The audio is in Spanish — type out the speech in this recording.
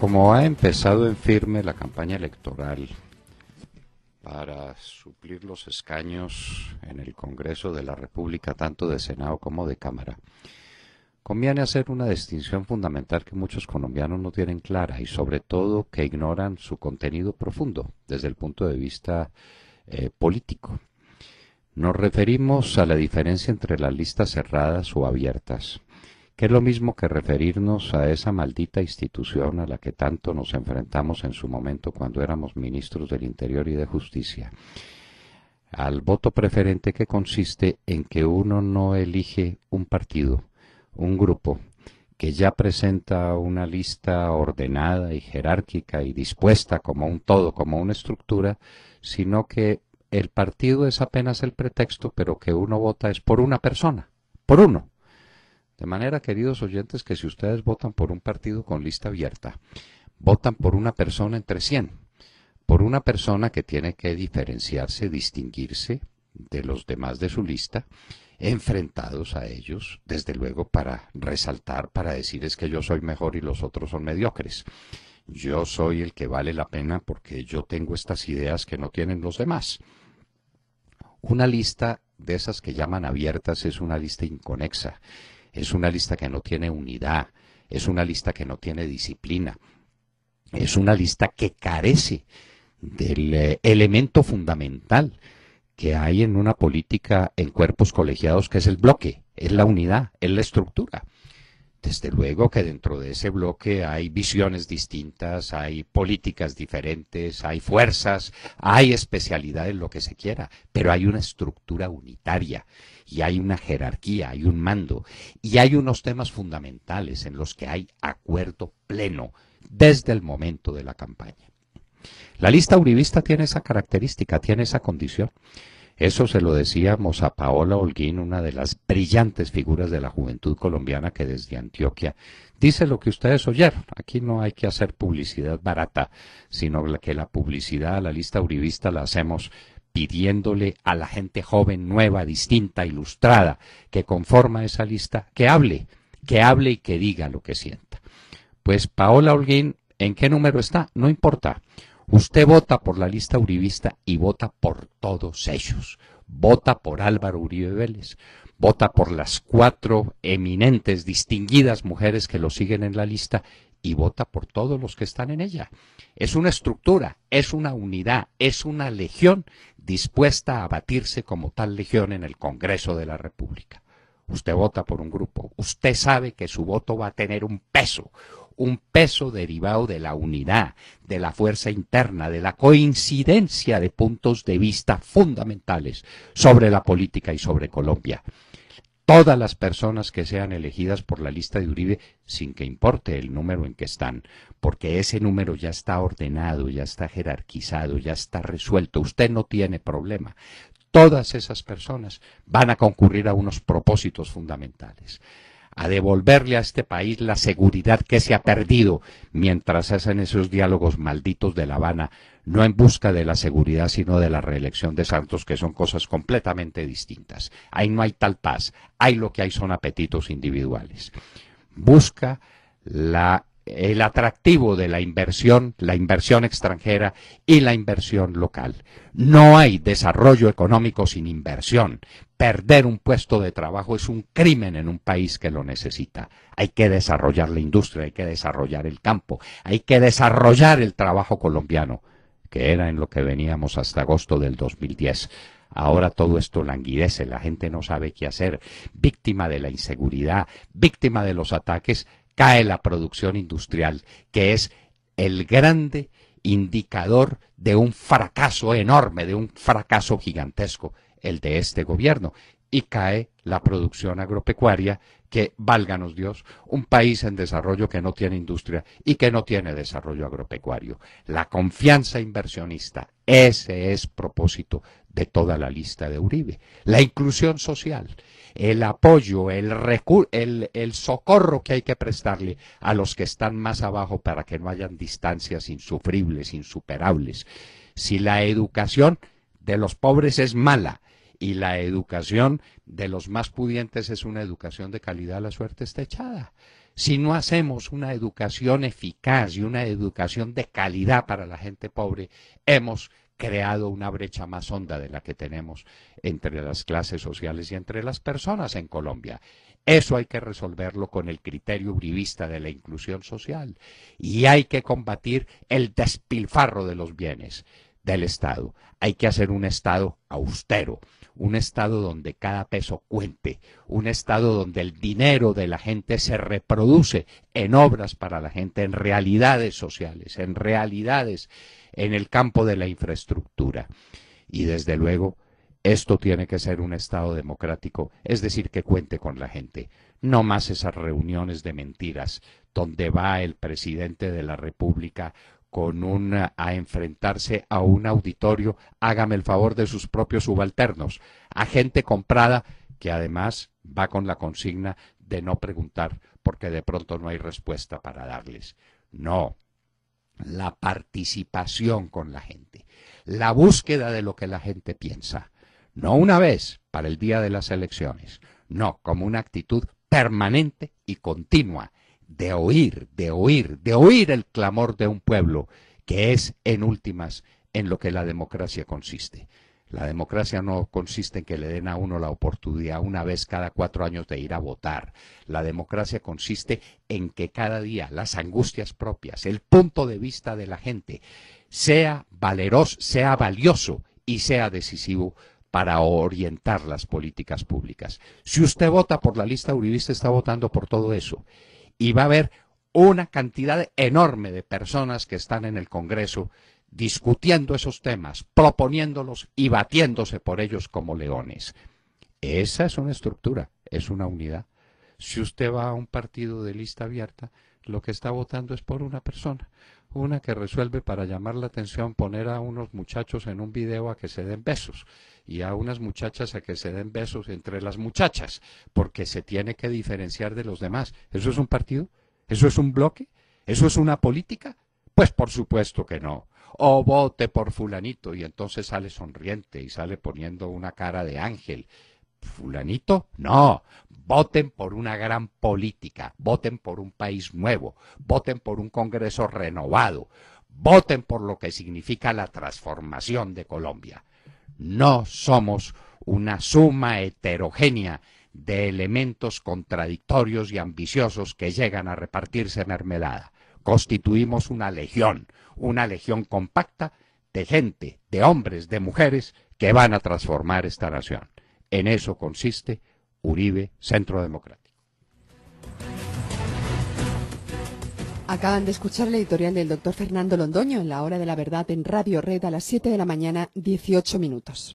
Como ha empezado en firme la campaña electoral para suplir los escaños en el Congreso de la República, tanto de Senado como de Cámara, conviene hacer una distinción fundamental que muchos colombianos no tienen clara y sobre todo que ignoran su contenido profundo desde el punto de vista eh, político. Nos referimos a la diferencia entre las listas cerradas o abiertas que es lo mismo que referirnos a esa maldita institución a la que tanto nos enfrentamos en su momento cuando éramos ministros del Interior y de Justicia, al voto preferente que consiste en que uno no elige un partido, un grupo, que ya presenta una lista ordenada y jerárquica y dispuesta como un todo, como una estructura, sino que el partido es apenas el pretexto, pero que uno vota es por una persona, por uno de manera, queridos oyentes, que si ustedes votan por un partido con lista abierta, votan por una persona entre 100, por una persona que tiene que diferenciarse, distinguirse de los demás de su lista, enfrentados a ellos, desde luego para resaltar, para decir es que yo soy mejor y los otros son mediocres. Yo soy el que vale la pena porque yo tengo estas ideas que no tienen los demás. Una lista de esas que llaman abiertas es una lista inconexa es una lista que no tiene unidad, es una lista que no tiene disciplina, es una lista que carece del eh, elemento fundamental que hay en una política en cuerpos colegiados, que es el bloque, es la unidad, es la estructura. Desde luego que dentro de ese bloque hay visiones distintas, hay políticas diferentes, hay fuerzas, hay especialidades, lo que se quiera, pero hay una estructura unitaria y hay una jerarquía, hay un mando y hay unos temas fundamentales en los que hay acuerdo pleno desde el momento de la campaña. La lista uribista tiene esa característica, tiene esa condición. Eso se lo decíamos a Paola Holguín, una de las brillantes figuras de la juventud colombiana que desde Antioquia dice lo que ustedes oyeron. Aquí no hay que hacer publicidad barata, sino que la publicidad a la lista uribista la hacemos pidiéndole a la gente joven, nueva, distinta, ilustrada, que conforma esa lista, que hable, que hable y que diga lo que sienta. Pues Paola Holguín, ¿en qué número está? No importa. Usted vota por la lista uribista y vota por todos ellos. Vota por Álvaro Uribe Vélez, vota por las cuatro eminentes, distinguidas mujeres que lo siguen en la lista y vota por todos los que están en ella. Es una estructura, es una unidad, es una legión dispuesta a batirse como tal legión en el Congreso de la República. Usted vota por un grupo, usted sabe que su voto va a tener un peso, un peso derivado de la unidad, de la fuerza interna, de la coincidencia de puntos de vista fundamentales sobre la política y sobre Colombia. Todas las personas que sean elegidas por la lista de Uribe, sin que importe el número en que están, porque ese número ya está ordenado, ya está jerarquizado, ya está resuelto, usted no tiene problema todas esas personas van a concurrir a unos propósitos fundamentales a devolverle a este país la seguridad que se ha perdido mientras hacen esos diálogos malditos de La Habana, no en busca de la seguridad, sino de la reelección de Santos, que son cosas completamente distintas. Ahí no hay tal paz, hay lo que hay son apetitos individuales. Busca el atractivo de la inversión, la inversión extranjera y la inversión local. No hay desarrollo económico sin inversión, Perder un puesto de trabajo es un crimen en un país que lo necesita. Hay que desarrollar la industria, hay que desarrollar el campo, hay que desarrollar el trabajo colombiano, que era en lo que veníamos hasta agosto del 2010. Ahora todo esto languidece, la gente no sabe qué hacer, víctima de la inseguridad, víctima de los ataques, cae la producción industrial, que es el grande indicador de un fracaso enorme, de un fracaso gigantesco el de este gobierno y cae la producción agropecuaria que, válganos Dios, un país en desarrollo que no tiene industria y que no tiene desarrollo agropecuario. La confianza inversionista, ese es propósito de toda la lista de Uribe. La inclusión social, el apoyo, el, el socorro que hay que prestarle a los que están más abajo para que no hayan distancias insufribles, insuperables. Si la educación de los pobres es mala y la educación de los más pudientes es una educación de calidad, la suerte está echada. Si no hacemos una educación eficaz y una educación de calidad para la gente pobre, hemos creado una brecha más honda de la que tenemos entre las clases sociales y entre las personas en Colombia. Eso hay que resolverlo con el criterio brivista de la inclusión social y hay que combatir el despilfarro de los bienes del Estado. Hay que hacer un Estado austero, un Estado donde cada peso cuente, un Estado donde el dinero de la gente se reproduce en obras para la gente, en realidades sociales, en realidades en el campo de la infraestructura. Y desde luego, esto tiene que ser un Estado democrático, es decir, que cuente con la gente. No más esas reuniones de mentiras donde va el presidente de la República con un a enfrentarse a un auditorio, hágame el favor de sus propios subalternos, a gente comprada que además va con la consigna de no preguntar porque de pronto no hay respuesta para darles. No, la participación con la gente, la búsqueda de lo que la gente piensa, no una vez para el día de las elecciones, no, como una actitud permanente y continua de oír, de oír, de oír el clamor de un pueblo, que es en últimas en lo que la democracia consiste. La democracia no consiste en que le den a uno la oportunidad una vez cada cuatro años de ir a votar. La democracia consiste en que cada día las angustias propias, el punto de vista de la gente, sea valeroso, sea valioso y sea decisivo para orientar las políticas públicas. Si usted vota por la lista Uribista, está votando por todo eso y va a haber una cantidad enorme de personas que están en el Congreso discutiendo esos temas, proponiéndolos y batiéndose por ellos como leones. Esa es una estructura, es una unidad. Si usted va a un partido de lista abierta, lo que está votando es por una persona. Una que resuelve para llamar la atención poner a unos muchachos en un video a que se den besos y a unas muchachas a que se den besos entre las muchachas, porque se tiene que diferenciar de los demás. ¿Eso es un partido? ¿Eso es un bloque? ¿Eso es una política? Pues por supuesto que no. O vote por fulanito y entonces sale sonriente y sale poniendo una cara de ángel fulanito, no, voten por una gran política, voten por un país nuevo, voten por un Congreso renovado, voten por lo que significa la transformación de Colombia. No somos una suma heterogénea de elementos contradictorios y ambiciosos que llegan a repartirse en mermelada. Constituimos una legión, una legión compacta de gente, de hombres, de mujeres que van a transformar esta nación. En eso consiste Uribe Centro Democrático. Acaban de escuchar la editorial del doctor Fernando Londoño en la hora de la verdad en Radio Red a las 7 de la mañana, 18 minutos.